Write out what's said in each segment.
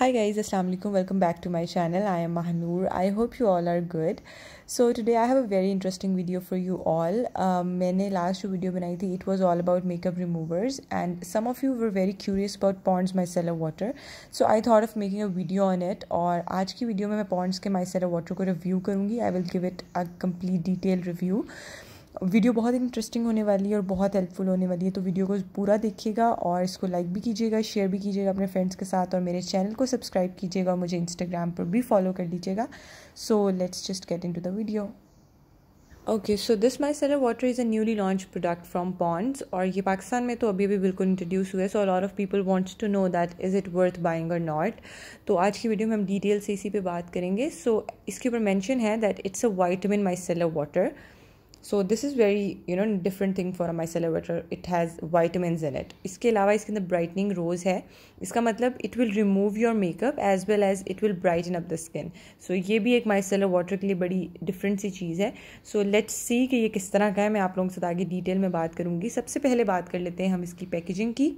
hi guys assalamualaikum welcome back to my channel i am mahnoor i hope you all are good so today i have a very interesting video for you all um, मैंने last video बनाई थी it was all about makeup removers and some of you were very curious about Pond's micellar water so I thought of making a video on it Or today's video, I will review Pond's micellar water को review I will give it a complete detailed review video बहुत interesting होने वाली है और बहुत helpful होने वाली है तो वीडियो को पूरा देखिएगा और इसको लाइक भी कीजिएगा शेयर भी कीजिएगा अपने फ्रेंड्स के साथ और मेरे चैनल को सब्सक्राइब कीजिएगा और मुझे इंस्टाग्राम पर भी फॉलो कर लीजिएगा so let's just get into the video okay so this micellar water is a newly launch product from Pond's और ये पाकिस्तान में तो अभी भी बिल्कुल इंट्रोड्यूस हुए so lot of people wants to know that is it worth buying और not तो आज की वीडियो में हम डिटेल से इसी पे बात करेंगे सो so, इसके ऊपर मैंशन है that it's a vitamin micellar water so this is very you know different thing for माई water it has vitamin in it इसके अलावा इसके अंदर ब्राइटनिंग रोज़ है इसका मतलब it will remove your makeup as well as it will brighten up the skin so ये भी एक माई सेलर वाटर के लिए बड़ी डिफरेंट सी चीज़ है सो लेट्स सी कि ये किस तरह का है मैं आप लोगों के साथ आगे डिटेल में बात करूँगी सबसे पहले बात कर लेते हैं हम इसकी पैकेजिंग की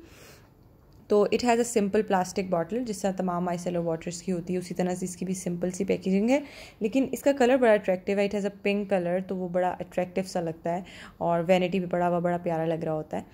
तो it has a simple plastic bottle जिस तरह तमाम सेलो वाटर्स की होती है उसी तरह से इसकी भी सिंपल सी पैकेजिंग है लेकिन इसका कलर बड़ा अट्रैक्टिव है it has a pink colour तो वो बड़ा अट्रैक्टिव सा लगता है और वैनिटी भी बड़ा हुआ बड़ा प्यारा लग रहा होता है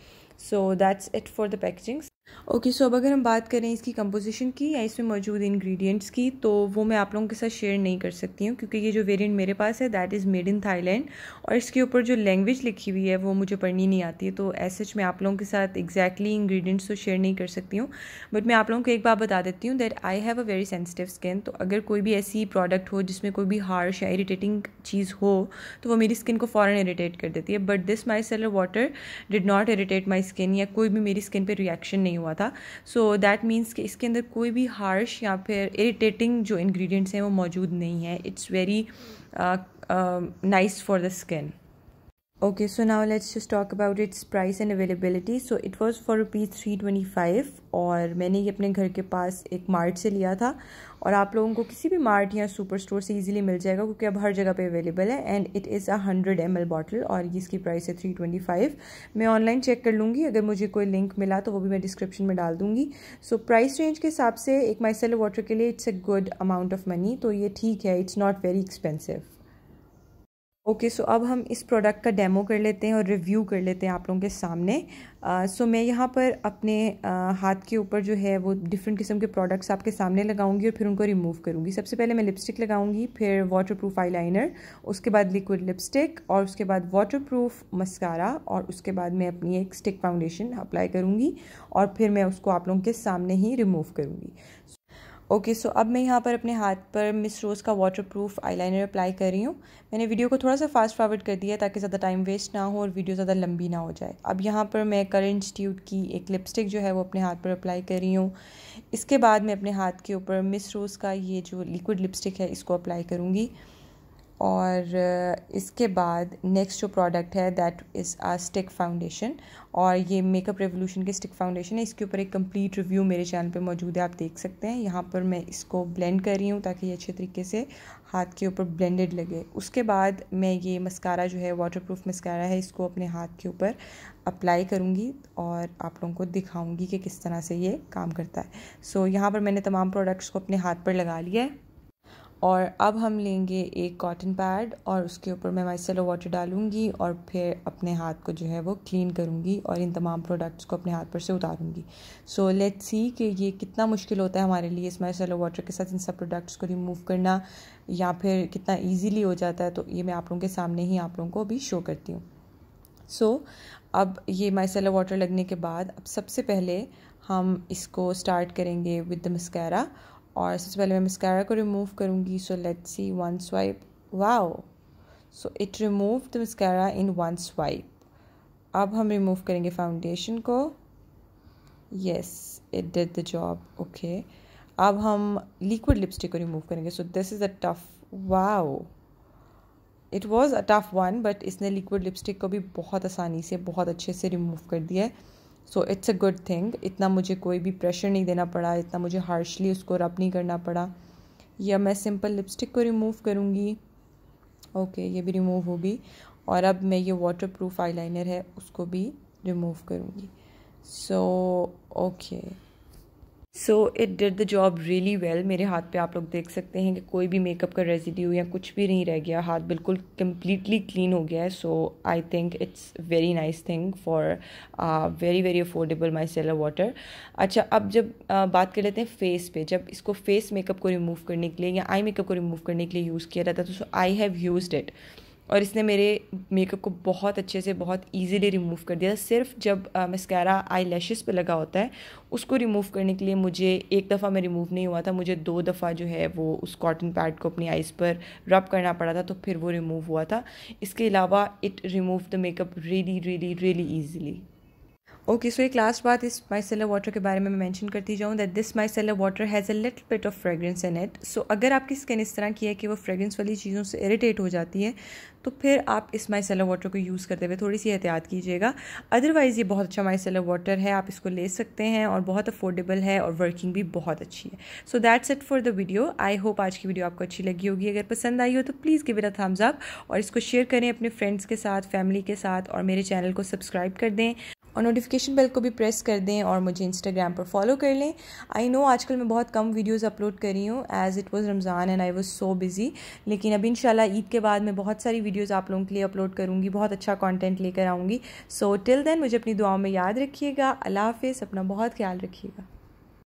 so that's it for the packagings okay okay, so so अब अगर हम बात करें इसकी कंपोजिशन की या इसमें मौजूद इंग्रेडिएंट्स की तो वो मैं आप लोगों के साथ शेयर नहीं कर सकती हूँ क्योंकि ये जो वेरिएंट मेरे पास है that is made in Thailand और इसके ऊपर जो लैंग्वेज लिखी हुई है वो मुझे पढ़नी नहीं आती है तो ऐसे सच मैं आप लोगों के साथ एग्जैक्टली इंग्रीडियंट्स तो शेयर नहीं कर सकती हूँ बट मैं आप लोगों को एक बात बता देती हूँ that I have a very sensitive skin तो अगर कोई भी ऐसी प्रोडक्ट हो जिसमें कोई भी हार्श या इरीटेटिंग चीज़ हो तो वो मेरी स्किन को फ़ौरन इरीटेट कर देती है but this micellar water did not irritate my skin या कोई भी मेरी स्किन पर रिएक्शन नहीं हुआ था सो दैट मीन्स कि इसके अंदर कोई भी हार्श या फिर इरिटेटिंग जो इन्ग्रीडियंट्स हैं वो मौजूद नहीं है it's very nice for the skin okay so now let's just talk about its price and availability so it was for rupees three twenty five और मैंने ये अपने घर के पास एक मार्ट से लिया था और आप लोगों को किसी भी मार्ट या सुपर स्टोर से इजीली मिल जाएगा क्योंकि अब हर जगह पे अवेलेबल है and it is a hundred M L bottle और इसकी प्राइस है थ्री ट्वेंटी फाइव मैं ऑनलाइन चेक कर लूँगी अगर मुझे कोई लिंक मिला तो वो भी मैं डिस्क्रिप्शन में डाल दूंगी सो प्राइस रेंज के हिसाब से एक माइसल वाटर के लिए it's a good amount of money तो ये ठीक है it's not very expensive okay so अब हम इस प्रोडक्ट का डेमो कर लेते हैं और रिव्यू कर लेते हैं आप लोगों के सामने सो uh, मैं यहाँ पर अपने uh, हाथ के ऊपर जो है वो डिफरेंट किस्म के प्रोडक्ट्स आपके सामने लगाऊंगी और फिर उनको रिमूव करूँगी सबसे पहले मैं लिपस्टिक लगाऊंगी फिर वाटर प्रूफ आई उसके बाद लिक्विड लिपस्टिक और उसके बाद वाटर प्रूफ मस्कारा और उसके बाद मैं अपनी एक स्टिक फाउंडेशन अप्लाई करूँगी और फिर मैं उसको आप लोगों के सामने ही रिमूव करूँगी ओके सो अब मैं यहाँ पर अपने हाथ पर मिस रोज़ का वाटर प्रूफ आईलाइनर अप्लाई कर रही हूँ मैंने वीडियो को थोड़ा सा फास्ट फॉरवर्ड कर दिया ताकि ज़्यादा टाइम वेस्ट ना हो और वीडियो ज़्यादा लंबी ना हो जाए अब यहाँ पर मैं कर इंस्टीट्यूट की एक लिपस्टिक जो है वो अपने हाथ पर अप्लाई कर रही हूँ इसके बाद मैं अपने हाथ के ऊपर मिस रोज़ का ये जो लिक्विड लिपस्टिक है इसको अप्लाई करूँगी और इसके बाद नेक्स्ट जो प्रोडक्ट है that is a stick foundation और ये मेकअप रेवोल्यूशन की स्टिक फाउंडेशन है इसके ऊपर एक कंप्लीट रिव्यू मेरे चैनल पे मौजूद है आप देख सकते हैं यहाँ पर मैं इसको ब्लेंड कर रही हूँ ताकि ये अच्छे तरीके से हाथ के ऊपर ब्लेंडेड लगे उसके बाद मैं ये मस्कारा जो है प्रूफ मस्कारा है इसको अपने हाथ के ऊपर अप्लाई करूँगी और आप लोगों को दिखाऊँगी कि किस तरह से ये काम करता है सो so, यहाँ पर मैंने तमाम प्रोडक्ट्स को अपने हाथ पर लगा लिया है और अब हम लेंगे एक कॉटन पैड और उसके ऊपर मैं माइसेलो वाटर डालूंगी और फिर अपने हाथ को जो है वो क्लीन करूंगी और इन तमाम प्रोडक्ट्स को अपने हाथ पर से उतारूंगी सो लेट्स सी कि ये कितना मुश्किल होता है हमारे लिए इस माइसेलो वाटर के साथ इन सब प्रोडक्ट्स को रिमूव करना या फिर कितना ईजीली हो जाता है तो ये मैं आप लोगों के सामने ही आप लोगों को अभी शो करती हूँ सो so, अब ये माइसेलो वाटर लगने के बाद अब सबसे पहले हम इसको स्टार्ट करेंगे विद द मस्कैरा और सबसे पहले मैं मस्कारा को रिमूव करूँगी so let see one swipe wow so it remove the mascara in one swipe अब हम रिमूव करेंगे फाउंडेशन को yes it did the job okay अब हम लिक्विड लिपस्टिक को रिमूव करेंगे so this is a tough wow it was a tough one but इसने liquid lipstick को भी बहुत आसानी से बहुत अच्छे से रिमूव कर दिया है so it's a good thing इतना मुझे कोई भी प्रेशर नहीं देना पड़ा इतना मुझे हार्शली उसको रब नहीं करना पड़ा या मैं सिंपल लिपस्टिक को रिमूव करूँगी ओके okay, ये भी रिमूव होगी और अब मैं ये वाटर प्रूफ आई है उसको भी रिमूव करूँगी so okay so it did the job really well मेरे हाथ पे आप लोग देख सकते हैं कि कोई भी मेकअप का रेजिड्यू या कुछ भी नहीं रह गया हाथ बिल्कुल कम्प्लीटली क्लीन हो गया है so I think it's very nice thing for very very affordable micellar water अच्छा अब जब uh, बात कर लेते हैं फेस पे जब इसको फेस मेकअप को रिमूव करने के लिए या आई मेकअप को रिमूव करने के लिए यूज़ किया जाता था so I have use it और इसने मेरे मेकअप को बहुत अच्छे से बहुत इजीली रिमूव कर दिया सिर्फ जब मस्कैरा आई लैशेज़ पर लगा होता है उसको रिमूव करने के लिए मुझे एक दफ़ा मैं रिमूव नहीं हुआ था मुझे दो दफ़ा जो है वो उस कॉटन पैड को अपनी आइज़ पर रब करना पड़ा था तो फिर वो रिमूव हुआ था इसके अलावा it remove the makeup really really really easily okay so एक लास्ट बात इस माइसेलर वाटर के बारे में मैं मेंशन करती जाऊँ that this micellar water has a little bit of fragrance in it so अगर आपकी स्किन इस तरह की है कि वो फ्रेगरेंस वाली चीज़ों से इरिटेट हो जाती है तो फिर आप इस माइसेलर वाटर को यूज़ करते हुए थोड़ी सी एहतियात कीजिएगा अदरवाइज़ ये बहुत अच्छा माइसेलर वाटर है आप इसको ले सकते हैं और बहुत अफोर्डेबल है और वर्किंग भी बहुत अच्छी है so that's it for the video I hope आज की वीडियो आपको अच्छी लगी होगी अगर पसंद आई हो तो please give it a thumbs up और इसको शेयर करें अपने फ्रेंड्स के साथ फैमिली के साथ और मेरे चैनल को सब्सक्राइब कर दें और नोटिफिकेशन बेल को भी प्रेस कर दें और मुझे इंस्टाग्राम पर फॉलो कर लें आई नो आजकल मैं बहुत कम वीडियोस अपलोड कर रही हूँ as it was Ramzan and I was so busy लेकिन अब इंशाल्लाह ईद के बाद मैं बहुत सारी वीडियोस आप लोगों के लिए अपलोड करूँगी बहुत अच्छा कॉन्टेंट लेकर आऊँगी सो टिल देन मुझे अपनी दुआओं में याद रखिएगा अला हाफ़ अपना बहुत ख्याल रखिएगा